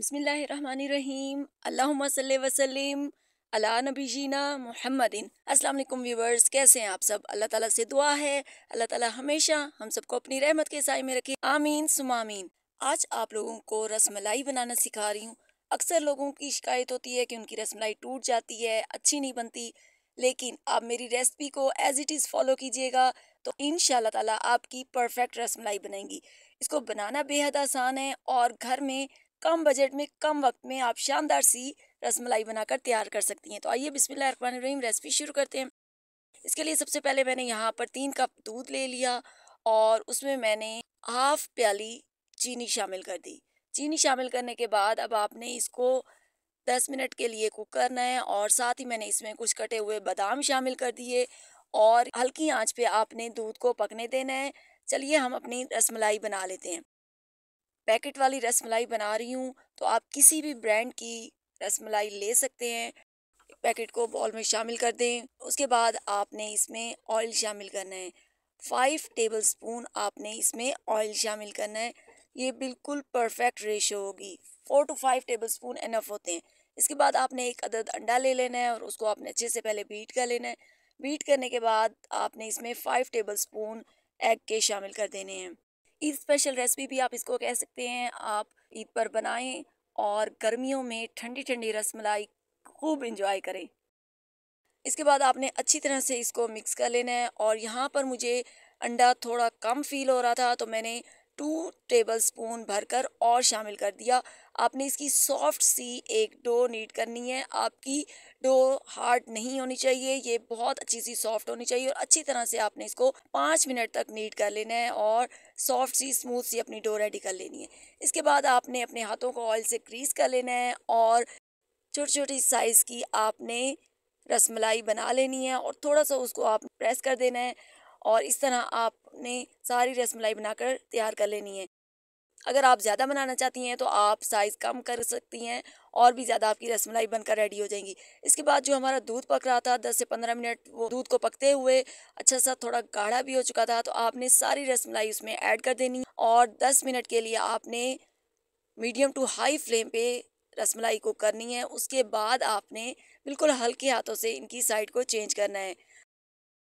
बिसमीम अल्लाम वसलम अला नबी जीना मोहम्मदिन अस्सलाम वालेकुम व्यूवर्स कैसे हैं आप सब अल्लाह ताला से दुआ है अल्लाह ताला हमेशा हम सबको अपनी रहमत के साय में रखे आमीन सुमामीन आज आप लोगों को रस मलाई बनाना सिखा रही हूँ अक्सर लोगों की शिकायत होती है कि उनकी रस मलाई टूट जाती है अच्छी नहीं बनती लेकिन आप मेरी रेसिपी को एज़ इट इज़ फॉलो कीजिएगा तो इन ताला आपकी परफेक्ट रस मलाई बनेगी इसको बनाना बेहद आसान है और घर में कम बजट में कम वक्त में आप शानदार सी रसमलाई बनाकर तैयार कर सकती हैं तो आइए बिस्मिल्लाहिर्रहमानिर्रहीम रेसिपी शुरू करते हैं इसके लिए सबसे पहले मैंने यहाँ पर तीन कप दूध ले लिया और उसमें मैंने हाफ प्याली चीनी शामिल कर दी चीनी शामिल करने के बाद अब आपने इसको दस मिनट के लिए कुक करना है और साथ ही मैंने इसमें कुछ कटे हुए बादाम शामिल कर दिए और हल्की आंच पे आपने दूध को पकने देना है चलिए हम अपनी रसमलाई बना लेते हैं पैकेट वाली रसमलाई बना रही हूँ तो आप किसी भी ब्रांड की रसमलाई ले सकते हैं पैकेट को बॉल में शामिल कर दें उसके बाद आपने इसमें ऑयल शामिल करना है फाइव टेबल स्पून आपने इसमें ऑयल शामिल करना है ये बिल्कुल परफेक्ट रेशो होगी four to five tablespoon enough होते हैं इसके बाद आपने एक अदद अंडा ले लेना है और उसको आपने अच्छे से पहले बीट कर लेना है बीट करने के बाद आपने इसमें फ़ाइव टेबल स्पून एग के शामिल कर देने हैं ईद स्पेशल रेसिपी भी आप इसको कह सकते हैं आप ईद पर बनाएं और गर्मियों में ठंडी ठंडी रस मलाई खूब इंजॉय करें इसके बाद आपने अच्छी तरह से इसको मिक्स कर लेना है और यहाँ पर मुझे अंडा थोड़ा कम फील हो रहा था तो मैंने टू टेबल स्पून भरकर और शामिल कर दिया आपने इसकी सॉफ्ट सी एक डो नीट करनी है आपकी डो हार्ड नहीं होनी चाहिए ये बहुत अच्छी सी सॉफ्ट होनी चाहिए और अच्छी तरह से आपने इसको पाँच मिनट तक नीट कर लेना है और सॉफ्ट सी स्मूथ सी अपनी डो रेडी कर लेनी है इसके बाद आपने अपने हाथों को ऑयल से क्रीस कर लेना है और छोटी छोटी साइज़ की आपने रसमलाई बना लेनी है और थोड़ा सा उसको आप प्रेस कर देना है और इस तरह आपने सारी रस मलाई बनाकर तैयार कर लेनी है अगर आप ज़्यादा बनाना चाहती हैं तो आप साइज़ कम कर सकती हैं और भी ज़्यादा आपकी रसमलाई बनकर रेडी हो जाएंगी इसके बाद जो हमारा दूध पक रहा था दस से पंद्रह मिनट वो दूध को पकते हुए अच्छा सा थोड़ा गाढ़ा भी हो चुका था तो आपने सारी रसमलाई उसमें ऐड कर देनी और दस मिनट के लिए आपने मीडियम टू हाई फ्लेम रस रसमलाई को करनी है उसके बाद आपने बिल्कुल हल्के हाथों से इनकी साइड को चेंज करना है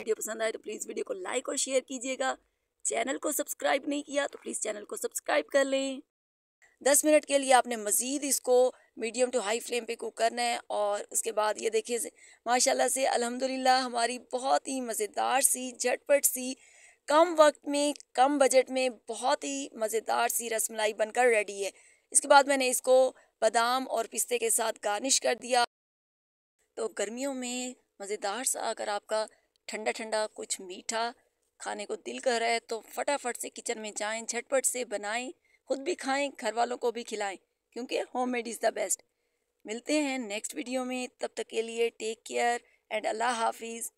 वीडियो पसंद आए तो प्लीज़ वीडियो को लाइक और शेयर कीजिएगा चैनल को सब्सक्राइब नहीं किया तो प्लीज़ चैनल को सब्सक्राइब कर लें दस मिनट के लिए आपने मज़ीद इसको मीडियम टू हाई फ्लेम पे कुक करना है और उसके बाद ये देखिए माशाल्लाह से अल्हम्दुलिल्लाह हमारी बहुत ही मज़ेदार सी झटपट सी कम वक्त में कम बजट में बहुत ही मज़ेदार सी रसमलाई बनकर रेडी है इसके बाद मैंने इसको बादाम और पिस्ते के साथ गार्निश कर दिया तो गर्मियों में मज़ेदार सा अगर आपका ठंडा ठंडा कुछ मीठा खाने को दिल कर रहा है तो फटाफट से किचन में जाएं झटपट से बनाएं खुद भी खाएं घर वालों को भी खिलाएं क्योंकि homemade is the best मिलते हैं नेक्स्ट वीडियो में तब तक के लिए टेक केयर एंड अल्लाह हाफिज़